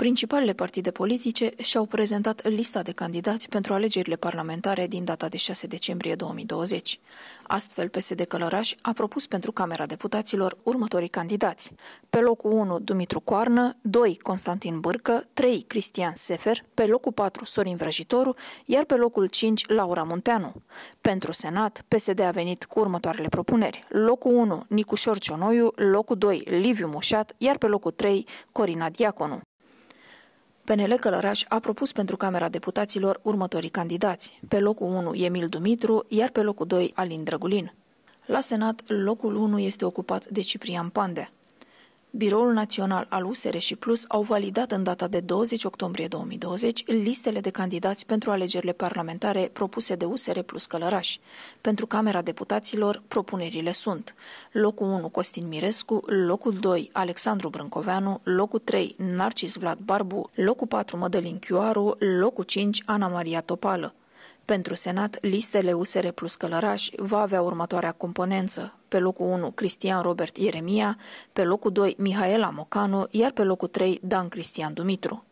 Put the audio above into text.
Principalele partide politice și-au prezentat lista de candidați pentru alegerile parlamentare din data de 6 decembrie 2020. Astfel, PSD Călăraș a propus pentru Camera Deputaților următorii candidați. Pe locul 1, Dumitru Coarnă, 2, Constantin Bârcă, 3, Cristian Sefer, pe locul 4, Sorin Vrăjitoru, iar pe locul 5, Laura Munteanu. Pentru Senat, PSD a venit cu următoarele propuneri. Locul 1, Nicușor Cionoiu, locul 2, Liviu Mușat, iar pe locul 3, Corina Diaconu. PNL Călăraș a propus pentru Camera Deputaților următorii candidați. Pe locul 1 Emil Dumitru, iar pe locul 2 Alin Drăgulin. La Senat, locul 1 este ocupat de Ciprian Pandea. Biroul Național al USR și Plus au validat în data de 20 octombrie 2020 listele de candidați pentru alegerile parlamentare propuse de USR Plus Călăraș. Pentru Camera Deputaților, propunerile sunt locul 1 Costin Mirescu, locul 2 Alexandru Brâncoveanu, locul 3 Narcis Vlad Barbu, locul 4 Mădălin Chioaru, locul 5 Ana Maria Topală. Pentru Senat, listele USR Plus Călăraș va avea următoarea componență pe locul 1 Cristian Robert Ieremia, pe locul 2 Mihaela Mocanu, iar pe locul 3 Dan Cristian Dumitru.